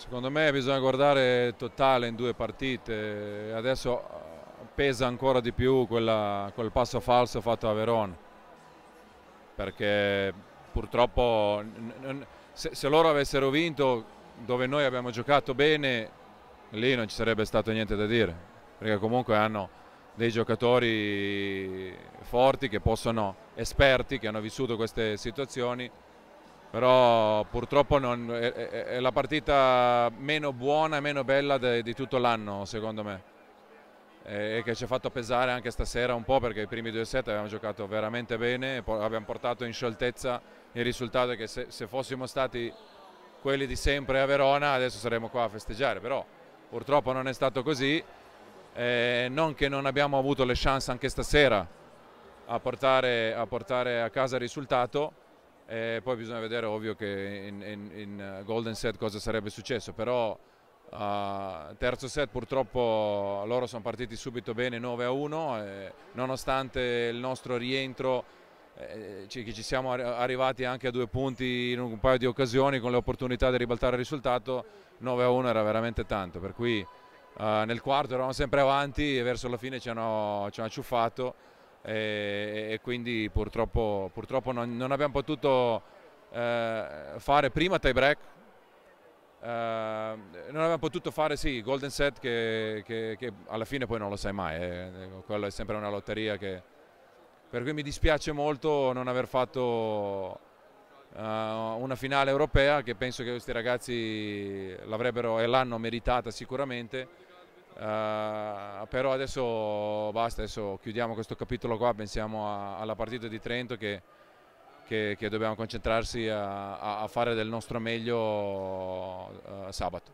Secondo me bisogna guardare il totale in due partite, adesso eh, pesa ancora di più quella, quel passo falso fatto a Verona, perché purtroppo se, se loro avessero vinto dove noi abbiamo giocato bene, lì non ci sarebbe stato niente da dire, perché comunque hanno dei giocatori forti che possono, esperti che hanno vissuto queste situazioni però purtroppo non, è, è, la partita meno buona e meno bella de, di tutto l'anno secondo me e, e che ci ha fatto pesare anche stasera un po' perché i primi due set abbiamo giocato veramente bene abbiamo portato in scioltezza il risultato che se, se fossimo stati quelli di sempre a Verona adesso saremmo qua a festeggiare però purtroppo non è stato così eh, non che non abbiamo avuto le chance anche stasera a portare a, portare a casa il risultato e poi bisogna vedere ovvio che in, in, in eh, Golden Set cosa sarebbe successo, però Uh, terzo set purtroppo loro sono partiti subito bene 9 a 1 eh, nonostante il nostro rientro eh, ci, ci, siamo arrivati anche a due punti in un paio di occasioni con le opportunità di ribaltare il risultato 9 a 1 era veramente tanto per cui uh, nel quarto eravamo sempre avanti e verso la fine ci hanno, ci hanno acciuffato e, e quindi purtroppo, purtroppo non, non, abbiamo potuto eh, fare prima tie break. Eh, non abbiamo potuto fare sì golden set che, che, che alla fine poi non lo sai mai eh, quello è sempre una lotteria che, per cui mi dispiace molto non aver fatto eh, una finale europea che penso che questi ragazzi l'avrebbero e l'hanno meritata sicuramente Uh, però adesso basta, adesso chiudiamo questo capitolo qua, pensiamo a, alla partita di Trento che, che, che dobbiamo concentrarsi a, a, fare del nostro meglio uh, sabato.